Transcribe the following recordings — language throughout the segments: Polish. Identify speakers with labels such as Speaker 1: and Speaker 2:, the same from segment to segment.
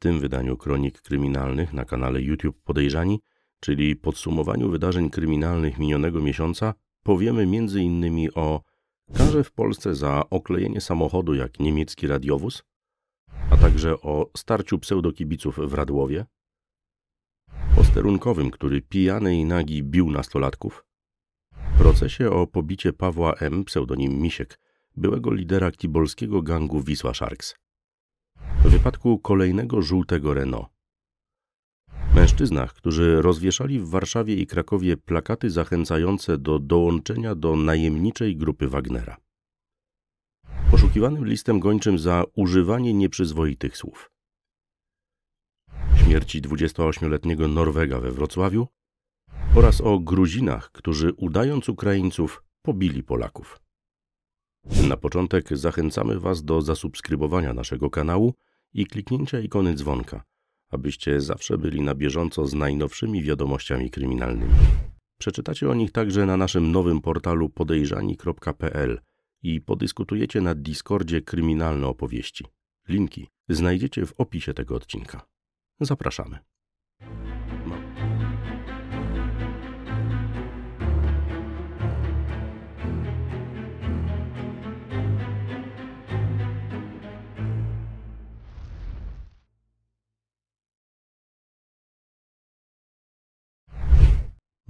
Speaker 1: tym wydaniu kronik kryminalnych na kanale YouTube Podejrzani, czyli podsumowaniu wydarzeń kryminalnych minionego miesiąca, powiemy m.in. o karze w Polsce za oklejenie samochodu jak niemiecki radiowóz, a także o starciu pseudokibiców w Radłowie, sterunkowym, który pijany i nagi bił nastolatków, procesie o pobicie Pawła M., pseudonim Misiek, byłego lidera kibolskiego gangu Wisła Sharks w wypadku kolejnego żółtego Renault. Mężczyznach, którzy rozwieszali w Warszawie i Krakowie plakaty zachęcające do dołączenia do najemniczej grupy Wagnera. Poszukiwanym listem gończym za używanie nieprzyzwoitych słów. Śmierci 28-letniego Norwega we Wrocławiu oraz o Gruzinach, którzy udając Ukraińców pobili Polaków. Na początek zachęcamy Was do zasubskrybowania naszego kanału i kliknięcia ikony dzwonka, abyście zawsze byli na bieżąco z najnowszymi wiadomościami kryminalnymi. Przeczytacie o nich także na naszym nowym portalu podejrzani.pl i podyskutujecie na Discordzie kryminalne opowieści. Linki znajdziecie w opisie tego odcinka. Zapraszamy.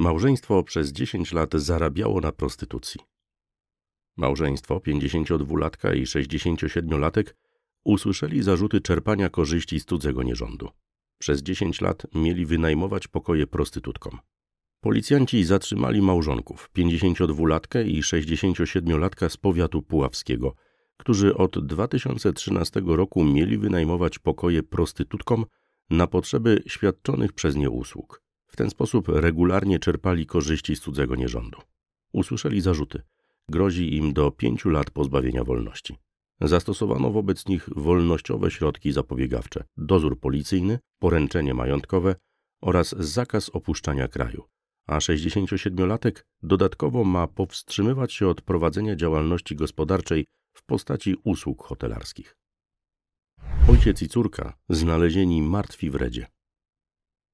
Speaker 1: Małżeństwo przez 10 lat zarabiało na prostytucji. Małżeństwo 52-latka i 67-latek usłyszeli zarzuty czerpania korzyści z cudzego nierządu. Przez 10 lat mieli wynajmować pokoje prostytutkom. Policjanci zatrzymali małżonków, 52-latkę i 67-latka z powiatu puławskiego, którzy od 2013 roku mieli wynajmować pokoje prostytutkom na potrzeby świadczonych przez nie usług. W ten sposób regularnie czerpali korzyści z cudzego nierządu. Usłyszeli zarzuty. Grozi im do pięciu lat pozbawienia wolności. Zastosowano wobec nich wolnościowe środki zapobiegawcze, dozór policyjny, poręczenie majątkowe oraz zakaz opuszczania kraju. A 67-latek dodatkowo ma powstrzymywać się od prowadzenia działalności gospodarczej w postaci usług hotelarskich. Ojciec i córka znalezieni martwi w redzie.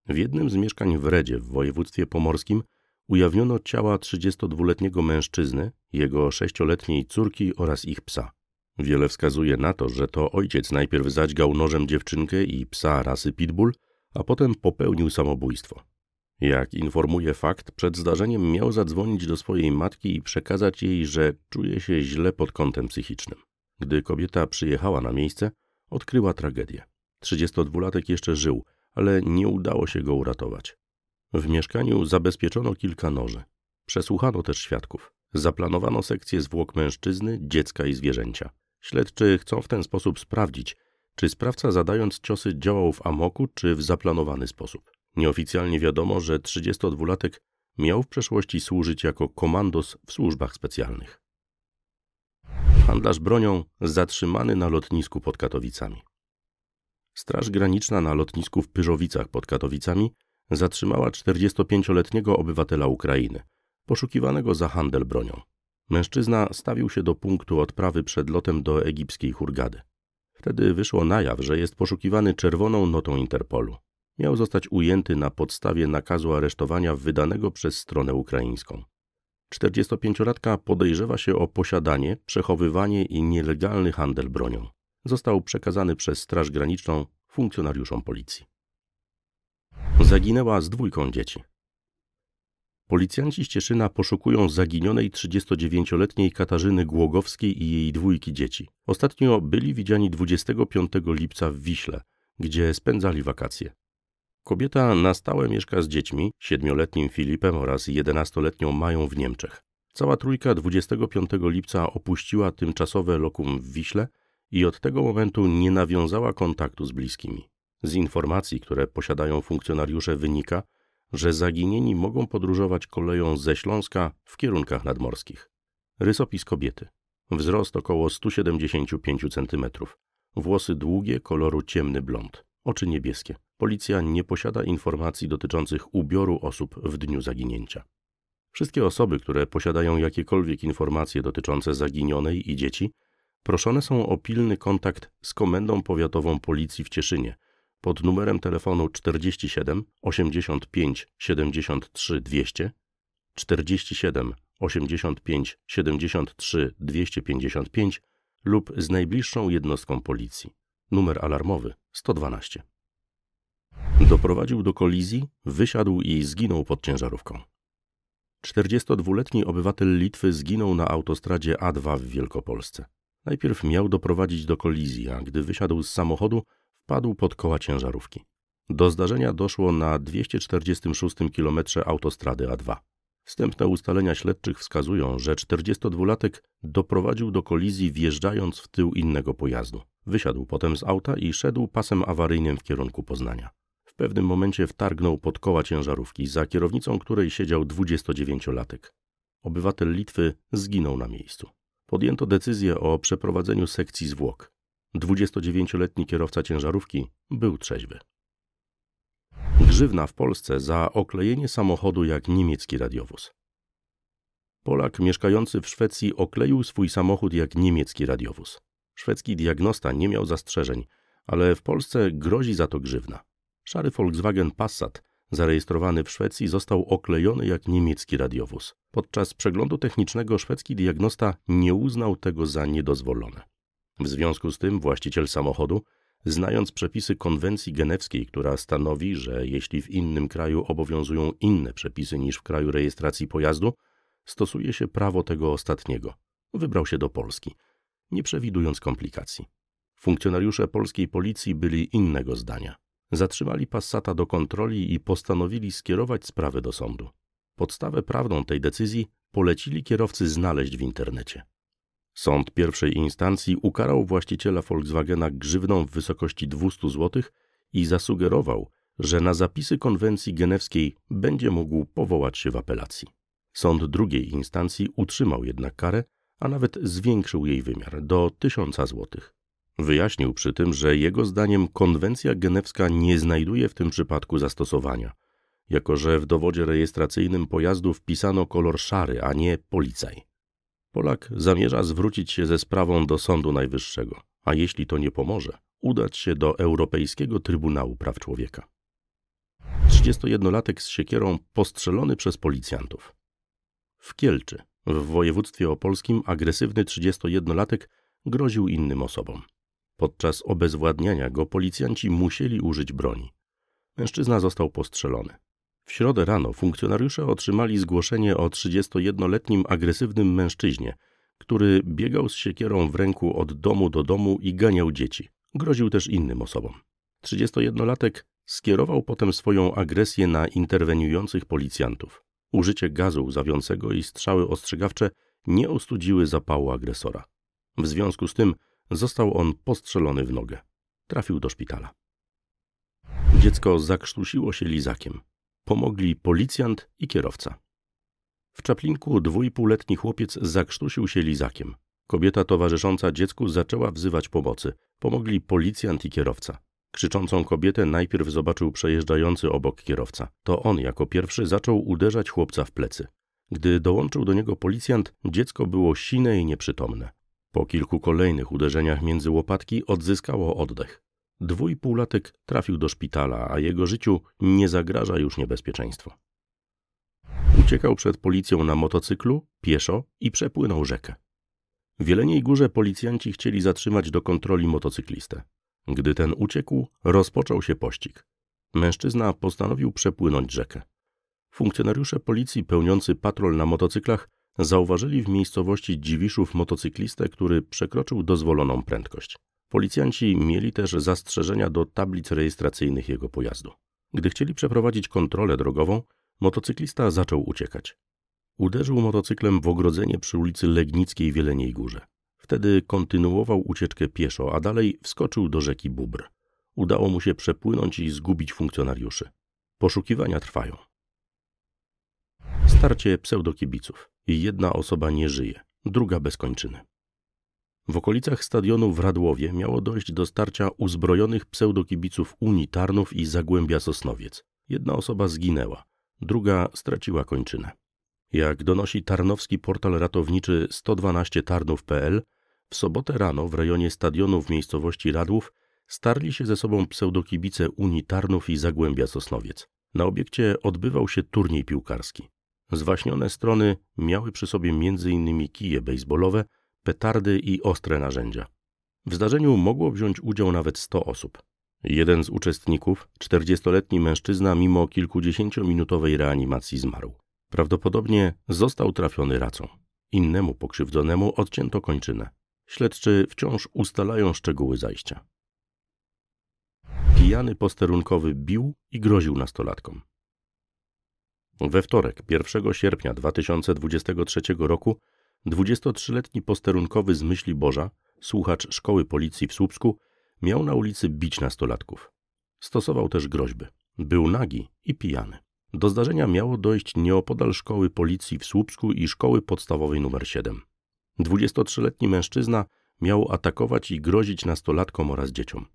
Speaker 1: W jednym z mieszkań w Redzie w województwie pomorskim ujawniono ciała 32-letniego mężczyzny, jego 6-letniej córki oraz ich psa. Wiele wskazuje na to, że to ojciec najpierw zadźgał nożem dziewczynkę i psa rasy pitbull, a potem popełnił samobójstwo. Jak informuje fakt, przed zdarzeniem miał zadzwonić do swojej matki i przekazać jej, że czuje się źle pod kątem psychicznym. Gdy kobieta przyjechała na miejsce, odkryła tragedię. 32-latek jeszcze żył – ale nie udało się go uratować. W mieszkaniu zabezpieczono kilka noży. Przesłuchano też świadków. Zaplanowano sekcję zwłok mężczyzny, dziecka i zwierzęcia. Śledczy chcą w ten sposób sprawdzić, czy sprawca zadając ciosy działał w amoku czy w zaplanowany sposób. Nieoficjalnie wiadomo, że 32-latek miał w przeszłości służyć jako komandos w służbach specjalnych. Handlarz bronią zatrzymany na lotnisku pod Katowicami. Straż Graniczna na lotnisku w Pyżowicach pod Katowicami zatrzymała 45-letniego obywatela Ukrainy, poszukiwanego za handel bronią. Mężczyzna stawił się do punktu odprawy przed lotem do egipskiej Hurgady. Wtedy wyszło na jaw, że jest poszukiwany czerwoną notą Interpolu. Miał zostać ujęty na podstawie nakazu aresztowania wydanego przez stronę ukraińską. 45-latka podejrzewa się o posiadanie, przechowywanie i nielegalny handel bronią został przekazany przez Straż Graniczną funkcjonariuszom policji. Zaginęła z dwójką dzieci. Policjanci z Cieszyna poszukują zaginionej 39-letniej Katarzyny Głogowskiej i jej dwójki dzieci. Ostatnio byli widziani 25 lipca w Wiśle, gdzie spędzali wakacje. Kobieta na stałe mieszka z dziećmi, siedmioletnim Filipem oraz 11-letnią Mają w Niemczech. Cała trójka 25 lipca opuściła tymczasowe lokum w Wiśle, i od tego momentu nie nawiązała kontaktu z bliskimi. Z informacji, które posiadają funkcjonariusze, wynika, że zaginieni mogą podróżować koleją ze Śląska w kierunkach nadmorskich. Rysopis kobiety. Wzrost około 175 cm. Włosy długie, koloru ciemny blond. Oczy niebieskie. Policja nie posiada informacji dotyczących ubioru osób w dniu zaginięcia. Wszystkie osoby, które posiadają jakiekolwiek informacje dotyczące zaginionej i dzieci, Proszone są o pilny kontakt z Komendą Powiatową Policji w Cieszynie pod numerem telefonu 47 85 73 200 47 85 73 255 lub z najbliższą jednostką policji. Numer alarmowy 112. Doprowadził do kolizji, wysiadł i zginął pod ciężarówką. 42-letni obywatel Litwy zginął na autostradzie A2 w Wielkopolsce. Najpierw miał doprowadzić do kolizji, a gdy wysiadł z samochodu, wpadł pod koła ciężarówki. Do zdarzenia doszło na 246 km autostrady A2. Wstępne ustalenia śledczych wskazują, że 42-latek doprowadził do kolizji wjeżdżając w tył innego pojazdu. Wysiadł potem z auta i szedł pasem awaryjnym w kierunku Poznania. W pewnym momencie wtargnął pod koła ciężarówki, za kierownicą której siedział 29-latek. Obywatel Litwy zginął na miejscu podjęto decyzję o przeprowadzeniu sekcji zwłok. 29-letni kierowca ciężarówki był trzeźwy. Grzywna w Polsce za oklejenie samochodu jak niemiecki radiowóz. Polak mieszkający w Szwecji okleił swój samochód jak niemiecki radiowóz. Szwedzki diagnosta nie miał zastrzeżeń, ale w Polsce grozi za to grzywna. Szary Volkswagen Passat zarejestrowany w Szwecji, został oklejony jak niemiecki radiowóz. Podczas przeglądu technicznego szwedzki diagnosta nie uznał tego za niedozwolone. W związku z tym właściciel samochodu, znając przepisy konwencji genewskiej, która stanowi, że jeśli w innym kraju obowiązują inne przepisy niż w kraju rejestracji pojazdu, stosuje się prawo tego ostatniego. Wybrał się do Polski, nie przewidując komplikacji. Funkcjonariusze polskiej policji byli innego zdania. Zatrzymali Passata do kontroli i postanowili skierować sprawę do sądu. Podstawę prawną tej decyzji polecili kierowcy znaleźć w internecie. Sąd pierwszej instancji ukarał właściciela Volkswagena grzywną w wysokości 200 zł i zasugerował, że na zapisy konwencji genewskiej będzie mógł powołać się w apelacji. Sąd drugiej instancji utrzymał jednak karę, a nawet zwiększył jej wymiar do 1000 złotych. Wyjaśnił przy tym, że jego zdaniem konwencja genewska nie znajduje w tym przypadku zastosowania, jako że w dowodzie rejestracyjnym pojazdu wpisano kolor szary, a nie policaj. Polak zamierza zwrócić się ze sprawą do Sądu Najwyższego, a jeśli to nie pomoże, udać się do Europejskiego Trybunału Praw Człowieka. 31-latek z siekierą postrzelony przez policjantów. W Kielczy, w województwie opolskim, agresywny 31-latek groził innym osobom. Podczas obezwładniania go policjanci musieli użyć broni. Mężczyzna został postrzelony. W środę rano funkcjonariusze otrzymali zgłoszenie o 31-letnim agresywnym mężczyźnie, który biegał z siekierą w ręku od domu do domu i ganiał dzieci. Groził też innym osobom. 31-latek skierował potem swoją agresję na interweniujących policjantów. Użycie gazu łzawiącego i strzały ostrzegawcze nie ostudziły zapału agresora. W związku z tym Został on postrzelony w nogę. Trafił do szpitala. Dziecko zakrztusiło się lizakiem. Pomogli policjant i kierowca. W Czaplinku dwójpółletni chłopiec zakrztusił się lizakiem. Kobieta towarzysząca dziecku zaczęła wzywać pomocy. Pomogli policjant i kierowca. Krzyczącą kobietę najpierw zobaczył przejeżdżający obok kierowca. To on jako pierwszy zaczął uderzać chłopca w plecy. Gdy dołączył do niego policjant, dziecko było sine i nieprzytomne. Po kilku kolejnych uderzeniach między łopatki odzyskało oddech. Dwójpółlatek trafił do szpitala, a jego życiu nie zagraża już niebezpieczeństwo. Uciekał przed policją na motocyklu, pieszo i przepłynął rzekę. W Wieleniej Górze policjanci chcieli zatrzymać do kontroli motocyklistę. Gdy ten uciekł, rozpoczął się pościg. Mężczyzna postanowił przepłynąć rzekę. Funkcjonariusze policji pełniący patrol na motocyklach zauważyli w miejscowości Dziwiszów motocyklistę, który przekroczył dozwoloną prędkość. Policjanci mieli też zastrzeżenia do tablic rejestracyjnych jego pojazdu. Gdy chcieli przeprowadzić kontrolę drogową, motocyklista zaczął uciekać. Uderzył motocyklem w ogrodzenie przy ulicy Legnickiej w Jeleniej Górze. Wtedy kontynuował ucieczkę pieszo, a dalej wskoczył do rzeki Bóbr. Udało mu się przepłynąć i zgubić funkcjonariuszy. Poszukiwania trwają. Starcie pseudokibiców i jedna osoba nie żyje, druga bez kończyny. W okolicach stadionu w Radłowie miało dojść do starcia uzbrojonych pseudokibiców Unii Tarnów i Zagłębia Sosnowiec. Jedna osoba zginęła, druga straciła kończynę. Jak donosi tarnowski portal ratowniczy 112tarnów.pl, w sobotę rano w rejonie stadionu w miejscowości Radłów starli się ze sobą pseudokibice Unii Tarnów i Zagłębia Sosnowiec. Na obiekcie odbywał się turniej piłkarski. Zwaśnione strony miały przy sobie m.in. kije baseballowe, petardy i ostre narzędzia. W zdarzeniu mogło wziąć udział nawet 100 osób. Jeden z uczestników, 40-letni mężczyzna, mimo kilkudziesięciominutowej reanimacji zmarł. Prawdopodobnie został trafiony racą. Innemu pokrzywdzonemu odcięto kończynę. Śledczy wciąż ustalają szczegóły zajścia. Pijany posterunkowy bił i groził nastolatkom. We wtorek, 1 sierpnia 2023 roku, 23-letni posterunkowy z Myśli Boża, słuchacz szkoły policji w Słupsku, miał na ulicy bić nastolatków. Stosował też groźby. Był nagi i pijany. Do zdarzenia miało dojść nieopodal szkoły policji w Słupsku i szkoły podstawowej nr 7. 23-letni mężczyzna miał atakować i grozić nastolatkom oraz dzieciom.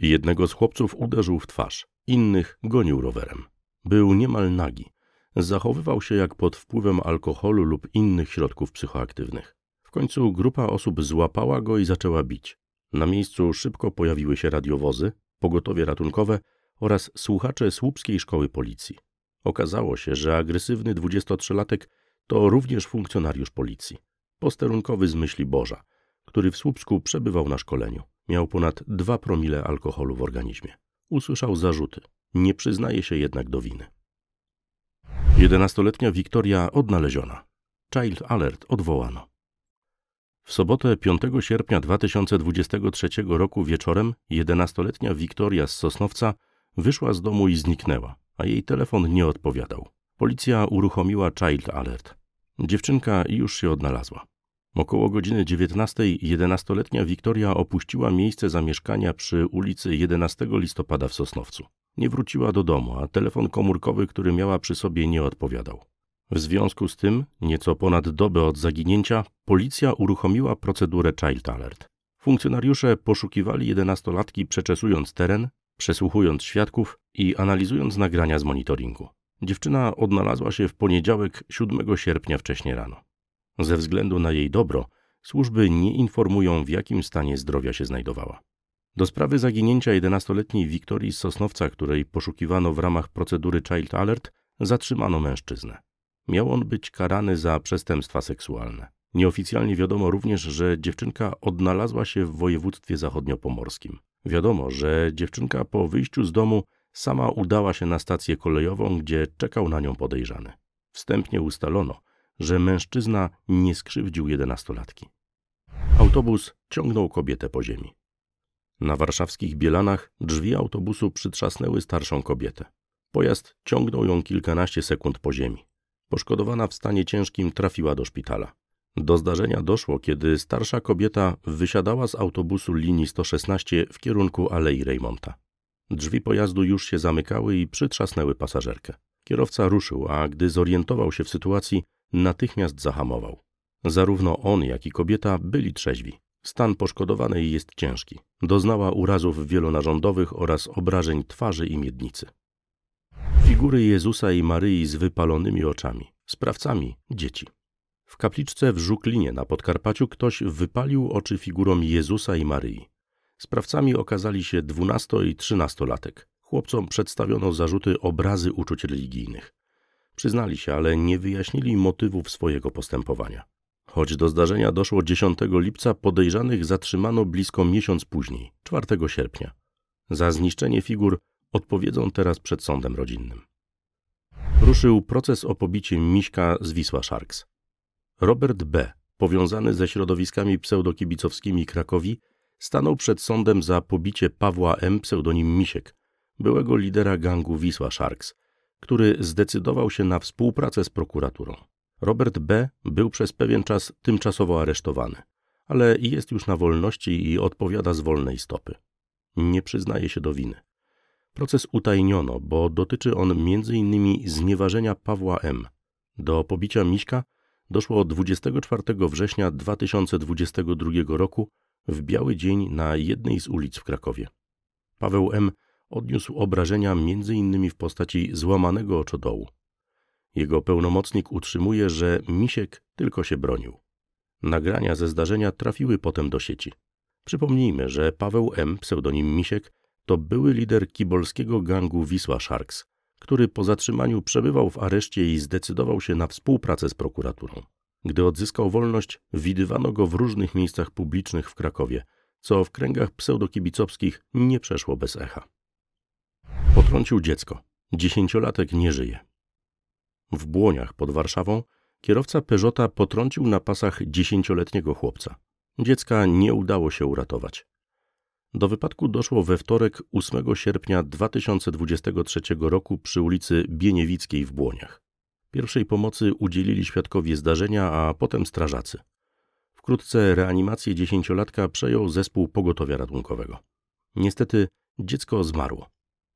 Speaker 1: Jednego z chłopców uderzył w twarz, innych gonił rowerem. Był niemal nagi zachowywał się jak pod wpływem alkoholu lub innych środków psychoaktywnych. W końcu grupa osób złapała go i zaczęła bić. Na miejscu szybko pojawiły się radiowozy, pogotowie ratunkowe oraz słuchacze słupskiej szkoły policji. Okazało się, że agresywny 23-latek to również funkcjonariusz policji. Posterunkowy z myśli Boża, który w Słupsku przebywał na szkoleniu. Miał ponad 2 promile alkoholu w organizmie. Usłyszał zarzuty. Nie przyznaje się jednak do winy. Jedenastoletnia Wiktoria odnaleziona. Child alert odwołano. W sobotę 5 sierpnia 2023 roku wieczorem jedenastoletnia Wiktoria z Sosnowca wyszła z domu i zniknęła, a jej telefon nie odpowiadał. Policja uruchomiła Child Alert. Dziewczynka już się odnalazła. Około godziny 19 jedenastoletnia Wiktoria opuściła miejsce zamieszkania przy ulicy 11 listopada w Sosnowcu. Nie wróciła do domu, a telefon komórkowy, który miała przy sobie, nie odpowiadał. W związku z tym, nieco ponad dobę od zaginięcia, policja uruchomiła procedurę Child Alert. Funkcjonariusze poszukiwali jedenastolatki przeczesując teren, przesłuchując świadków i analizując nagrania z monitoringu. Dziewczyna odnalazła się w poniedziałek 7 sierpnia wcześnie rano. Ze względu na jej dobro, służby nie informują, w jakim stanie zdrowia się znajdowała. Do sprawy zaginięcia 11-letniej Wiktorii z Sosnowca, której poszukiwano w ramach procedury Child Alert, zatrzymano mężczyznę. Miał on być karany za przestępstwa seksualne. Nieoficjalnie wiadomo również, że dziewczynka odnalazła się w województwie zachodniopomorskim. Wiadomo, że dziewczynka po wyjściu z domu sama udała się na stację kolejową, gdzie czekał na nią podejrzany. Wstępnie ustalono, że mężczyzna nie skrzywdził jedenastolatki. Autobus ciągnął kobietę po ziemi. Na warszawskich Bielanach drzwi autobusu przytrzasnęły starszą kobietę. Pojazd ciągnął ją kilkanaście sekund po ziemi. Poszkodowana w stanie ciężkim trafiła do szpitala. Do zdarzenia doszło, kiedy starsza kobieta wysiadała z autobusu linii 116 w kierunku Alei Reymonta. Drzwi pojazdu już się zamykały i przytrzasnęły pasażerkę. Kierowca ruszył, a gdy zorientował się w sytuacji, natychmiast zahamował. Zarówno on, jak i kobieta byli trzeźwi. Stan poszkodowanej jest ciężki. Doznała urazów wielonarządowych oraz obrażeń twarzy i miednicy. Figury Jezusa i Maryi z wypalonymi oczami. Sprawcami dzieci. W kapliczce w Żuklinie na Podkarpaciu ktoś wypalił oczy figurom Jezusa i Maryi. Sprawcami okazali się 12- i 13-latek. Chłopcom przedstawiono zarzuty obrazy uczuć religijnych. Przyznali się, ale nie wyjaśnili motywów swojego postępowania. Choć do zdarzenia doszło 10 lipca, podejrzanych zatrzymano blisko miesiąc później, 4 sierpnia. Za zniszczenie figur odpowiedzą teraz przed sądem rodzinnym. Ruszył proces o pobicie Miśka z Wisła Sharks. Robert B., powiązany ze środowiskami pseudokibicowskimi Krakowi, stanął przed sądem za pobicie Pawła M., pseudonim Misiek, byłego lidera gangu Wisła Sharks, który zdecydował się na współpracę z prokuraturą. Robert B. był przez pewien czas tymczasowo aresztowany, ale jest już na wolności i odpowiada z wolnej stopy. Nie przyznaje się do winy. Proces utajniono, bo dotyczy on m.in. znieważenia Pawła M. Do pobicia Miśka doszło 24 września 2022 roku w biały dzień na jednej z ulic w Krakowie. Paweł M. odniósł obrażenia m.in. w postaci złamanego oczodołu. Jego pełnomocnik utrzymuje, że Misiek tylko się bronił. Nagrania ze zdarzenia trafiły potem do sieci. Przypomnijmy, że Paweł M., pseudonim Misiek, to były lider kibolskiego gangu Wisła Sharks, który po zatrzymaniu przebywał w areszcie i zdecydował się na współpracę z prokuraturą. Gdy odzyskał wolność, widywano go w różnych miejscach publicznych w Krakowie, co w kręgach pseudokibicowskich nie przeszło bez echa. Potrącił dziecko. Dziesięciolatek nie żyje. W Błoniach pod Warszawą kierowca Peżota potrącił na pasach dziesięcioletniego chłopca. Dziecka nie udało się uratować. Do wypadku doszło we wtorek 8 sierpnia 2023 roku przy ulicy Bieniewickiej w Błoniach. Pierwszej pomocy udzielili świadkowie zdarzenia, a potem strażacy. Wkrótce reanimację dziesięciolatka przejął zespół pogotowia ratunkowego. Niestety dziecko zmarło.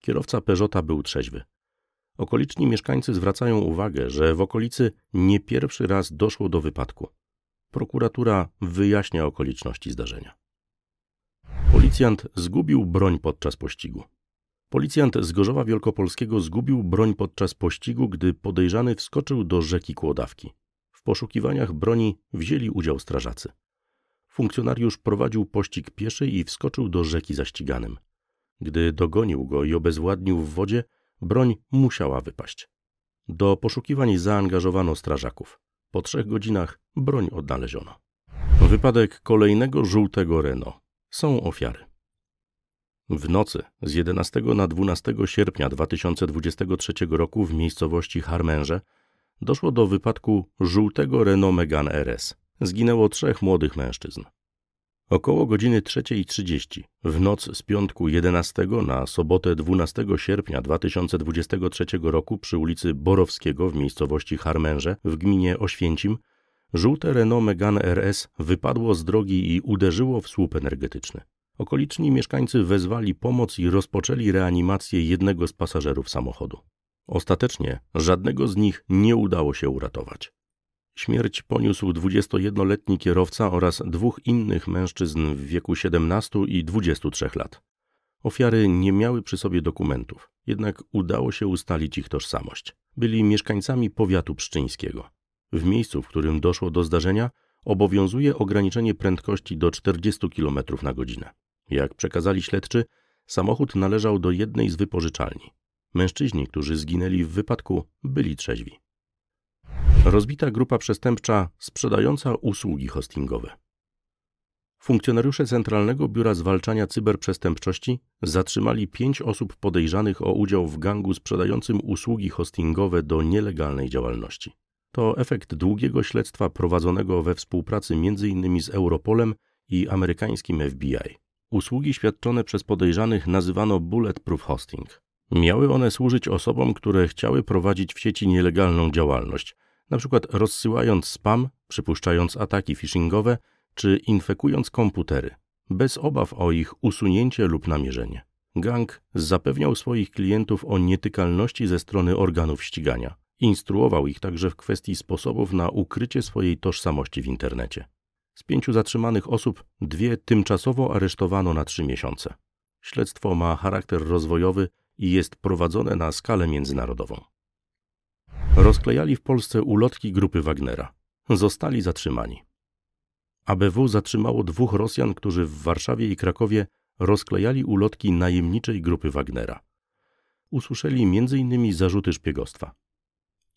Speaker 1: Kierowca Peżota był trzeźwy. Okoliczni mieszkańcy zwracają uwagę, że w okolicy nie pierwszy raz doszło do wypadku. Prokuratura wyjaśnia okoliczności zdarzenia. Policjant zgubił broń podczas pościgu. Policjant z Gorzowa Wielkopolskiego zgubił broń podczas pościgu, gdy podejrzany wskoczył do rzeki Kłodawki. W poszukiwaniach broni wzięli udział strażacy. Funkcjonariusz prowadził pościg pieszy i wskoczył do rzeki za ściganym. Gdy dogonił go i obezwładnił w wodzie, Broń musiała wypaść. Do poszukiwań zaangażowano strażaków. Po trzech godzinach broń odnaleziono. Wypadek kolejnego żółtego Reno. Są ofiary. W nocy z 11 na 12 sierpnia 2023 roku w miejscowości Harmenże doszło do wypadku żółtego Renault Megane RS. Zginęło trzech młodych mężczyzn. Około godziny 3.30 w noc z piątku 11 na sobotę 12 sierpnia 2023 roku przy ulicy Borowskiego w miejscowości Harmęże w gminie Oświęcim żółte Renault Megane RS wypadło z drogi i uderzyło w słup energetyczny. Okoliczni mieszkańcy wezwali pomoc i rozpoczęli reanimację jednego z pasażerów samochodu. Ostatecznie żadnego z nich nie udało się uratować. Śmierć poniósł 21-letni kierowca oraz dwóch innych mężczyzn w wieku 17 i 23 lat. Ofiary nie miały przy sobie dokumentów, jednak udało się ustalić ich tożsamość. Byli mieszkańcami powiatu pszczyńskiego. W miejscu, w którym doszło do zdarzenia, obowiązuje ograniczenie prędkości do 40 km na godzinę. Jak przekazali śledczy, samochód należał do jednej z wypożyczalni. Mężczyźni, którzy zginęli w wypadku, byli trzeźwi. Rozbita grupa przestępcza sprzedająca usługi hostingowe. Funkcjonariusze Centralnego Biura Zwalczania Cyberprzestępczości zatrzymali pięć osób podejrzanych o udział w gangu sprzedającym usługi hostingowe do nielegalnej działalności. To efekt długiego śledztwa prowadzonego we współpracy m.in. z Europolem i amerykańskim FBI. Usługi świadczone przez podejrzanych nazywano bulletproof hosting. Miały one służyć osobom, które chciały prowadzić w sieci nielegalną działalność – przykład rozsyłając spam, przypuszczając ataki phishingowe czy infekując komputery, bez obaw o ich usunięcie lub namierzenie. Gang zapewniał swoich klientów o nietykalności ze strony organów ścigania. Instruował ich także w kwestii sposobów na ukrycie swojej tożsamości w internecie. Z pięciu zatrzymanych osób dwie tymczasowo aresztowano na trzy miesiące. Śledztwo ma charakter rozwojowy i jest prowadzone na skalę międzynarodową. Rozklejali w Polsce ulotki grupy Wagnera. Zostali zatrzymani. ABW zatrzymało dwóch Rosjan, którzy w Warszawie i Krakowie rozklejali ulotki najemniczej grupy Wagnera. Usłyszeli m.in. zarzuty szpiegostwa.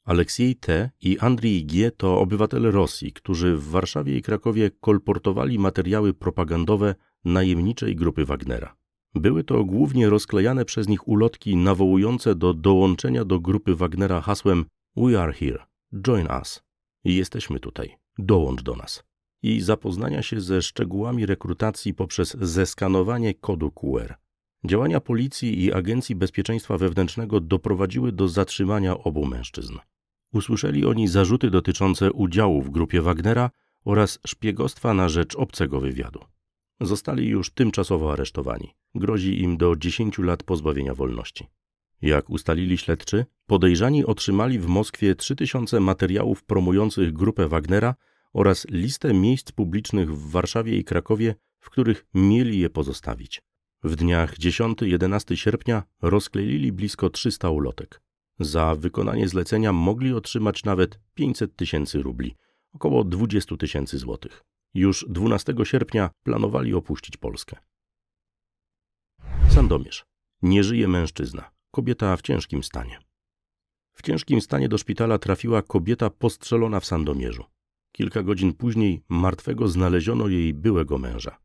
Speaker 1: Aleksiej T. i Andrii G. to obywatele Rosji, którzy w Warszawie i Krakowie kolportowali materiały propagandowe najemniczej grupy Wagnera. Były to głównie rozklejane przez nich ulotki nawołujące do dołączenia do grupy Wagnera hasłem we are here. Join us. Jesteśmy tutaj. Dołącz do nas. I zapoznania się ze szczegółami rekrutacji poprzez zeskanowanie kodu QR. Działania policji i Agencji Bezpieczeństwa Wewnętrznego doprowadziły do zatrzymania obu mężczyzn. Usłyszeli oni zarzuty dotyczące udziału w grupie Wagnera oraz szpiegostwa na rzecz obcego wywiadu. Zostali już tymczasowo aresztowani. Grozi im do 10 lat pozbawienia wolności. Jak ustalili śledczy, podejrzani otrzymali w Moskwie 3000 materiałów promujących grupę Wagnera oraz listę miejsc publicznych w Warszawie i Krakowie, w których mieli je pozostawić. W dniach 10-11 sierpnia rozkleili blisko 300 ulotek. Za wykonanie zlecenia mogli otrzymać nawet 500 tysięcy rubli, około 20 tysięcy złotych. Już 12 sierpnia planowali opuścić Polskę. Sandomierz. Nie żyje mężczyzna. Kobieta w ciężkim stanie. W ciężkim stanie do szpitala trafiła kobieta postrzelona w Sandomierzu. Kilka godzin później martwego znaleziono jej byłego męża.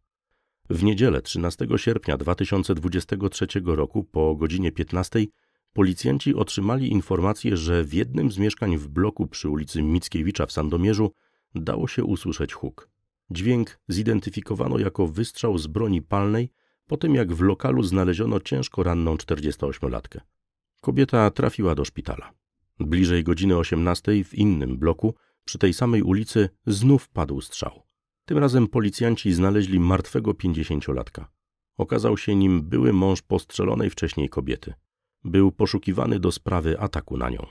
Speaker 1: W niedzielę 13 sierpnia 2023 roku po godzinie 15 policjanci otrzymali informację, że w jednym z mieszkań w bloku przy ulicy Mickiewicza w Sandomierzu dało się usłyszeć huk. Dźwięk zidentyfikowano jako wystrzał z broni palnej, po tym jak w lokalu znaleziono ciężko ranną 48-latkę. Kobieta trafiła do szpitala. Bliżej godziny 18 w innym bloku, przy tej samej ulicy, znów padł strzał. Tym razem policjanci znaleźli martwego 50-latka. Okazał się nim były mąż postrzelonej wcześniej kobiety. Był poszukiwany do sprawy ataku na nią.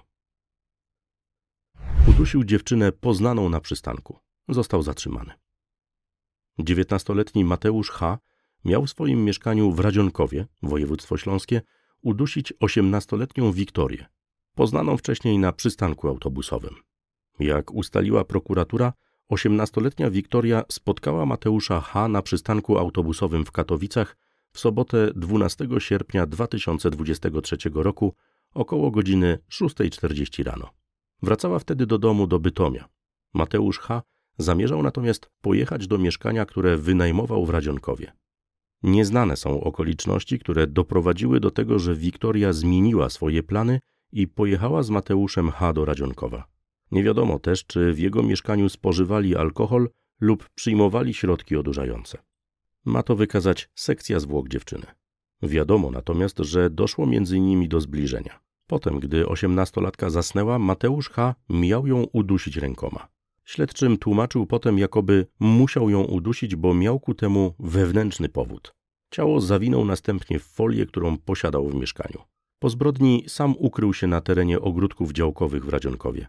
Speaker 1: Udusił dziewczynę poznaną na przystanku. Został zatrzymany. 19-letni Mateusz H miał w swoim mieszkaniu w Radzionkowie, województwo śląskie, udusić 18-letnią Wiktorię, poznaną wcześniej na przystanku autobusowym. Jak ustaliła prokuratura, 18-letnia Wiktoria spotkała Mateusza H. na przystanku autobusowym w Katowicach w sobotę 12 sierpnia 2023 roku około godziny 6.40 rano. Wracała wtedy do domu do Bytomia. Mateusz H. zamierzał natomiast pojechać do mieszkania, które wynajmował w Radzionkowie. Nieznane są okoliczności, które doprowadziły do tego, że Wiktoria zmieniła swoje plany i pojechała z Mateuszem H. do Radzionkowa. Nie wiadomo też, czy w jego mieszkaniu spożywali alkohol lub przyjmowali środki odurzające. Ma to wykazać sekcja zwłok dziewczyny. Wiadomo natomiast, że doszło między nimi do zbliżenia. Potem, gdy osiemnastolatka zasnęła, Mateusz H. miał ją udusić rękoma. Śledczym tłumaczył potem, jakoby musiał ją udusić, bo miał ku temu wewnętrzny powód. Ciało zawinął następnie w folię, którą posiadał w mieszkaniu. Po zbrodni sam ukrył się na terenie ogródków działkowych w Radzionkowie.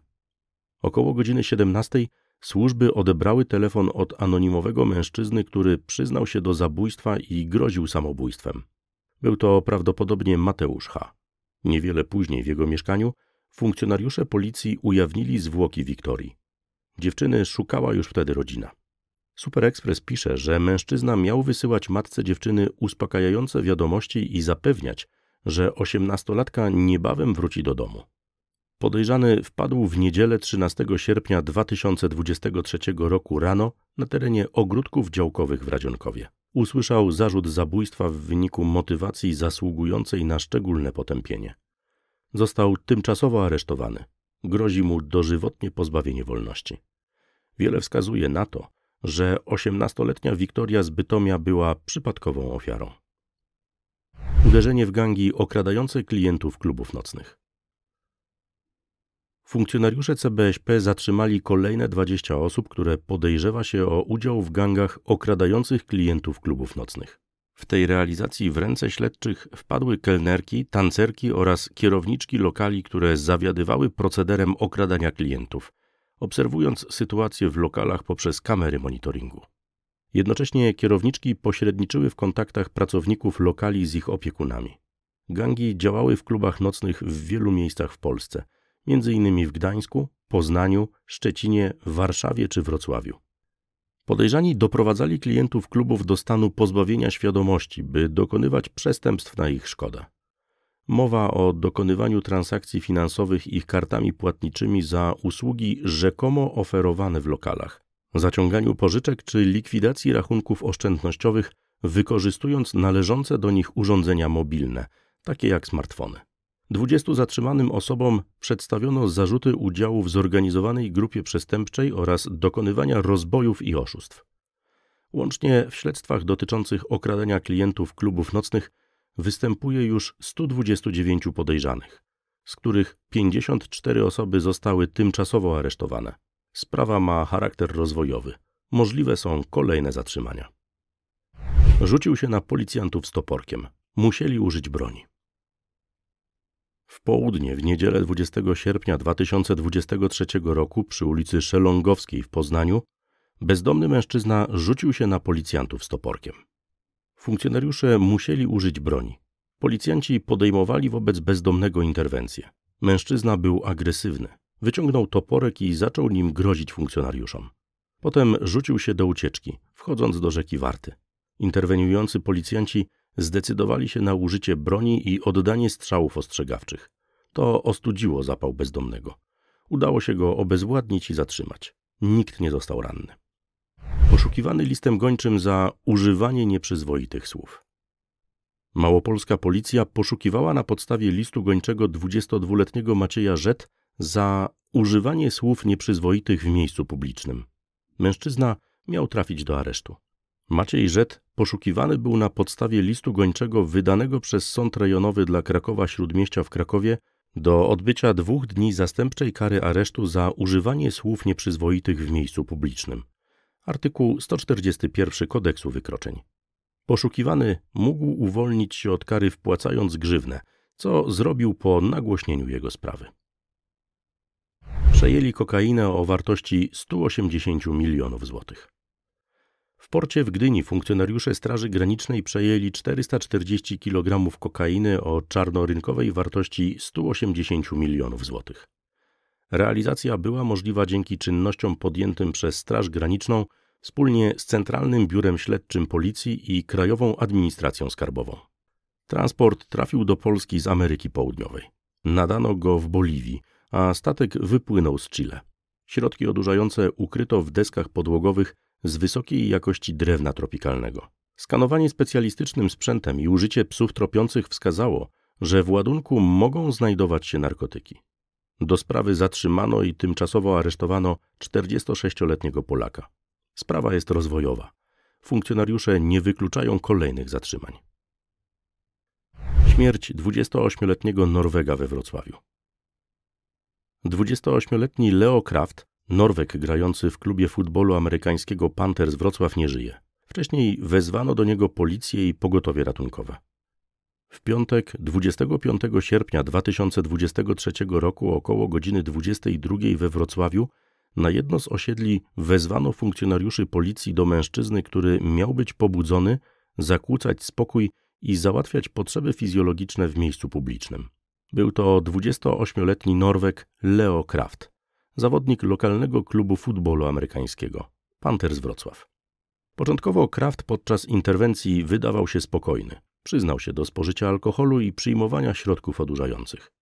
Speaker 1: Około godziny 17 służby odebrały telefon od anonimowego mężczyzny, który przyznał się do zabójstwa i groził samobójstwem. Był to prawdopodobnie Mateusz H. Niewiele później w jego mieszkaniu funkcjonariusze policji ujawnili zwłoki Wiktorii. Dziewczyny szukała już wtedy rodzina. Super Express pisze, że mężczyzna miał wysyłać matce dziewczyny uspokajające wiadomości i zapewniać, że osiemnastolatka niebawem wróci do domu. Podejrzany wpadł w niedzielę 13 sierpnia 2023 roku rano na terenie ogródków działkowych w Radzionkowie. Usłyszał zarzut zabójstwa w wyniku motywacji zasługującej na szczególne potępienie. Został tymczasowo aresztowany grozi mu dożywotnie pozbawienie wolności. Wiele wskazuje na to, że 18-letnia Wiktoria z Bytomia była przypadkową ofiarą. Uderzenie w gangi okradające klientów klubów nocnych. Funkcjonariusze CBSP zatrzymali kolejne 20 osób, które podejrzewa się o udział w gangach okradających klientów klubów nocnych. W tej realizacji w ręce śledczych wpadły kelnerki, tancerki oraz kierowniczki lokali, które zawiadywały procederem okradania klientów, obserwując sytuację w lokalach poprzez kamery monitoringu. Jednocześnie kierowniczki pośredniczyły w kontaktach pracowników lokali z ich opiekunami. Gangi działały w klubach nocnych w wielu miejscach w Polsce, m.in. w Gdańsku, Poznaniu, Szczecinie, Warszawie czy Wrocławiu. Podejrzani doprowadzali klientów klubów do stanu pozbawienia świadomości, by dokonywać przestępstw na ich szkodę. Mowa o dokonywaniu transakcji finansowych ich kartami płatniczymi za usługi rzekomo oferowane w lokalach, zaciąganiu pożyczek czy likwidacji rachunków oszczędnościowych, wykorzystując należące do nich urządzenia mobilne, takie jak smartfony. 20 zatrzymanym osobom przedstawiono zarzuty udziału w zorganizowanej grupie przestępczej oraz dokonywania rozbojów i oszustw. Łącznie w śledztwach dotyczących okradania klientów klubów nocnych występuje już 129 podejrzanych, z których 54 osoby zostały tymczasowo aresztowane. Sprawa ma charakter rozwojowy. Możliwe są kolejne zatrzymania. Rzucił się na policjantów stoporkiem. Musieli użyć broni. W południe, w niedzielę 20 sierpnia 2023 roku przy ulicy Szelongowskiej w Poznaniu bezdomny mężczyzna rzucił się na policjantów z toporkiem. Funkcjonariusze musieli użyć broni. Policjanci podejmowali wobec bezdomnego interwencję. Mężczyzna był agresywny. Wyciągnął toporek i zaczął nim grozić funkcjonariuszom. Potem rzucił się do ucieczki, wchodząc do rzeki Warty. Interweniujący policjanci zdecydowali się na użycie broni i oddanie strzałów ostrzegawczych. To ostudziło zapał bezdomnego. Udało się go obezwładnić i zatrzymać. Nikt nie został ranny. Poszukiwany listem gończym za używanie nieprzyzwoitych słów. Małopolska policja poszukiwała na podstawie listu gończego 22-letniego Macieja Rzet za używanie słów nieprzyzwoitych w miejscu publicznym. Mężczyzna miał trafić do aresztu. Maciej Rzet Poszukiwany był na podstawie listu gończego wydanego przez Sąd Rejonowy dla Krakowa Śródmieścia w Krakowie do odbycia dwóch dni zastępczej kary aresztu za używanie słów nieprzyzwoitych w miejscu publicznym. Artykuł 141 kodeksu wykroczeń. Poszukiwany mógł uwolnić się od kary wpłacając grzywnę, co zrobił po nagłośnieniu jego sprawy. Przejęli kokainę o wartości 180 milionów złotych. W porcie w Gdyni funkcjonariusze Straży Granicznej przejęli 440 kg kokainy o czarnorynkowej wartości 180 milionów złotych. Realizacja była możliwa dzięki czynnościom podjętym przez Straż Graniczną wspólnie z Centralnym Biurem Śledczym Policji i Krajową Administracją Skarbową. Transport trafił do Polski z Ameryki Południowej. Nadano go w Boliwii, a statek wypłynął z Chile. Środki odurzające ukryto w deskach podłogowych z wysokiej jakości drewna tropikalnego. Skanowanie specjalistycznym sprzętem i użycie psów tropiących wskazało, że w ładunku mogą znajdować się narkotyki. Do sprawy zatrzymano i tymczasowo aresztowano 46-letniego Polaka. Sprawa jest rozwojowa. Funkcjonariusze nie wykluczają kolejnych zatrzymań. Śmierć 28-letniego Norwega we Wrocławiu. 28-letni Leo Kraft Norwek grający w klubie futbolu amerykańskiego Panthers Wrocław nie żyje. Wcześniej wezwano do niego policję i pogotowie ratunkowe. W piątek 25 sierpnia 2023 roku około godziny 22 we Wrocławiu na jedno z osiedli wezwano funkcjonariuszy policji do mężczyzny, który miał być pobudzony, zakłócać spokój i załatwiać potrzeby fizjologiczne w miejscu publicznym. Był to 28-letni Norwek Leo Kraft zawodnik lokalnego klubu futbolu amerykańskiego, Panter z Wrocław. Początkowo Kraft podczas interwencji wydawał się spokojny. Przyznał się do spożycia alkoholu i przyjmowania środków odurzających.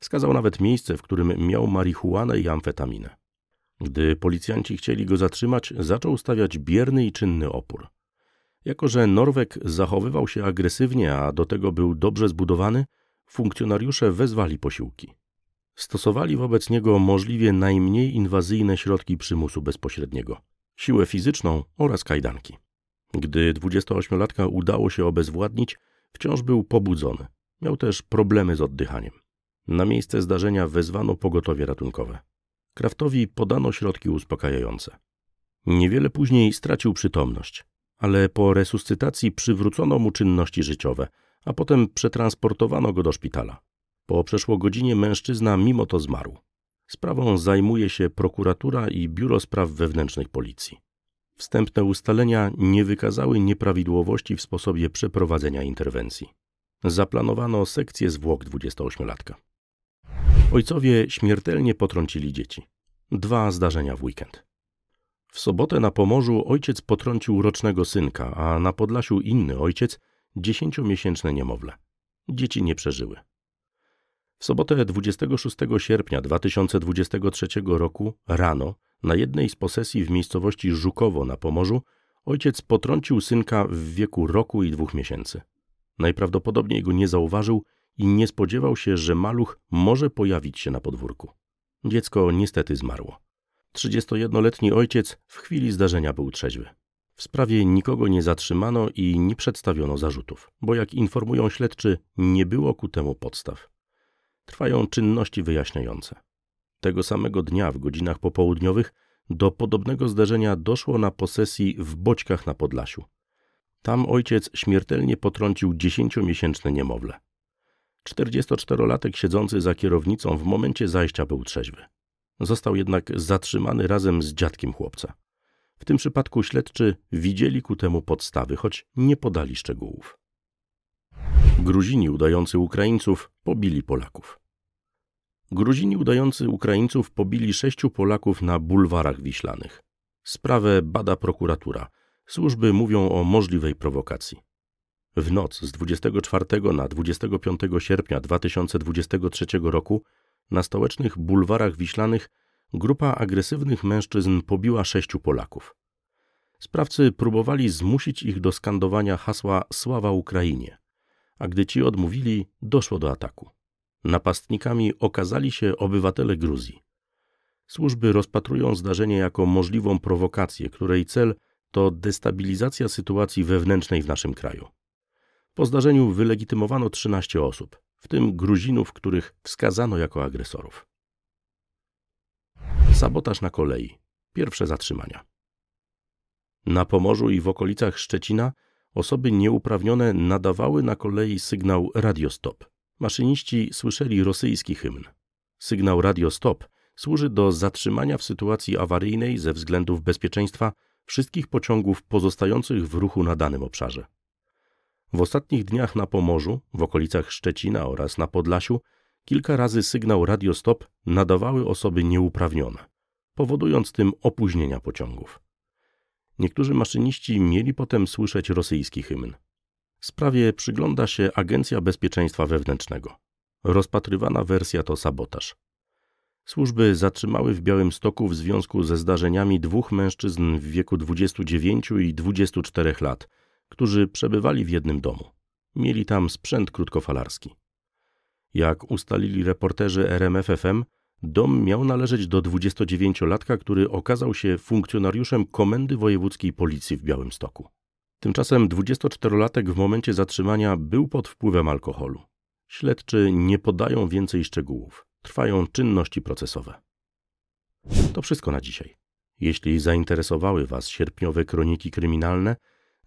Speaker 1: Wskazał nawet miejsce, w którym miał marihuanę i amfetaminę. Gdy policjanci chcieli go zatrzymać, zaczął stawiać bierny i czynny opór. Jako, że Norwek zachowywał się agresywnie, a do tego był dobrze zbudowany, funkcjonariusze wezwali posiłki stosowali wobec niego możliwie najmniej inwazyjne środki przymusu bezpośredniego siłę fizyczną oraz kajdanki. Gdy 28-latka udało się obezwładnić, wciąż był pobudzony. Miał też problemy z oddychaniem. Na miejsce zdarzenia wezwano pogotowie ratunkowe. Kraftowi podano środki uspokajające. Niewiele później stracił przytomność, ale po resuscytacji przywrócono mu czynności życiowe, a potem przetransportowano go do szpitala. Po przeszło godzinie mężczyzna mimo to zmarł. Sprawą zajmuje się prokuratura i Biuro Spraw Wewnętrznych Policji. Wstępne ustalenia nie wykazały nieprawidłowości w sposobie przeprowadzenia interwencji. Zaplanowano sekcję zwłok 28-latka. Ojcowie śmiertelnie potrącili dzieci. Dwa zdarzenia w weekend. W sobotę na Pomorzu ojciec potrącił rocznego synka, a na Podlasiu inny ojciec dziesięciomiesięczne niemowlę. Dzieci nie przeżyły. W sobotę 26 sierpnia 2023 roku rano na jednej z posesji w miejscowości Żukowo na Pomorzu ojciec potrącił synka w wieku roku i dwóch miesięcy. Najprawdopodobniej go nie zauważył i nie spodziewał się, że maluch może pojawić się na podwórku. Dziecko niestety zmarło. 31-letni ojciec w chwili zdarzenia był trzeźwy. W sprawie nikogo nie zatrzymano i nie przedstawiono zarzutów, bo jak informują śledczy, nie było ku temu podstaw trwają czynności wyjaśniające. Tego samego dnia w godzinach popołudniowych do podobnego zdarzenia doszło na posesji w Boćkach na Podlasiu. Tam ojciec śmiertelnie potrącił dziesięciomiesięczne niemowlę. 44-latek siedzący za kierownicą w momencie zajścia był trzeźwy. Został jednak zatrzymany razem z dziadkiem chłopca. W tym przypadku śledczy widzieli ku temu podstawy, choć nie podali szczegółów. Gruzini udający Ukraińców pobili Polaków. Gruzini udający Ukraińców pobili sześciu Polaków na bulwarach wiślanych. Sprawę bada prokuratura. Służby mówią o możliwej prowokacji. W noc z 24 na 25 sierpnia 2023 roku na stołecznych bulwarach wiślanych grupa agresywnych mężczyzn pobiła sześciu Polaków. Sprawcy próbowali zmusić ich do skandowania hasła Sława Ukrainie, a gdy ci odmówili, doszło do ataku. Napastnikami okazali się obywatele Gruzji. Służby rozpatrują zdarzenie jako możliwą prowokację, której cel to destabilizacja sytuacji wewnętrznej w naszym kraju. Po zdarzeniu wylegitymowano 13 osób, w tym Gruzinów, których wskazano jako agresorów. Sabotaż na kolei. Pierwsze zatrzymania. Na Pomorzu i w okolicach Szczecina osoby nieuprawnione nadawały na kolei sygnał radiostop. Maszyniści słyszeli rosyjski hymn. Sygnał radio stop służy do zatrzymania w sytuacji awaryjnej ze względów bezpieczeństwa wszystkich pociągów pozostających w ruchu na danym obszarze. W ostatnich dniach na Pomorzu, w okolicach Szczecina oraz na Podlasiu kilka razy sygnał radio stop nadawały osoby nieuprawnione, powodując tym opóźnienia pociągów. Niektórzy maszyniści mieli potem słyszeć rosyjski hymn. Sprawie przygląda się Agencja Bezpieczeństwa Wewnętrznego. Rozpatrywana wersja to sabotaż. Służby zatrzymały w Białymstoku w związku ze zdarzeniami dwóch mężczyzn w wieku 29 i 24 lat, którzy przebywali w jednym domu. Mieli tam sprzęt krótkofalarski. Jak ustalili reporterzy RMFFM, dom miał należeć do 29-latka, który okazał się funkcjonariuszem Komendy Wojewódzkiej Policji w Białymstoku. Tymczasem 24-latek w momencie zatrzymania był pod wpływem alkoholu. Śledczy nie podają więcej szczegółów. Trwają czynności procesowe. To wszystko na dzisiaj. Jeśli zainteresowały Was sierpniowe kroniki kryminalne,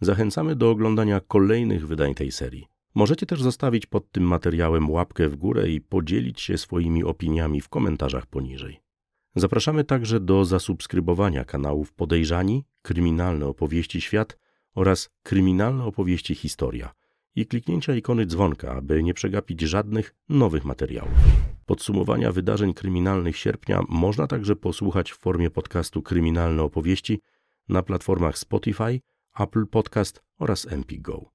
Speaker 1: zachęcamy do oglądania kolejnych wydań tej serii. Możecie też zostawić pod tym materiałem łapkę w górę i podzielić się swoimi opiniami w komentarzach poniżej. Zapraszamy także do zasubskrybowania kanałów Podejrzani, Kryminalne Opowieści Świat oraz kryminalne opowieści historia i kliknięcia ikony dzwonka, aby nie przegapić żadnych nowych materiałów. Podsumowania wydarzeń kryminalnych sierpnia można także posłuchać w formie podcastu Kryminalne opowieści na platformach Spotify, Apple Podcast oraz MP Go.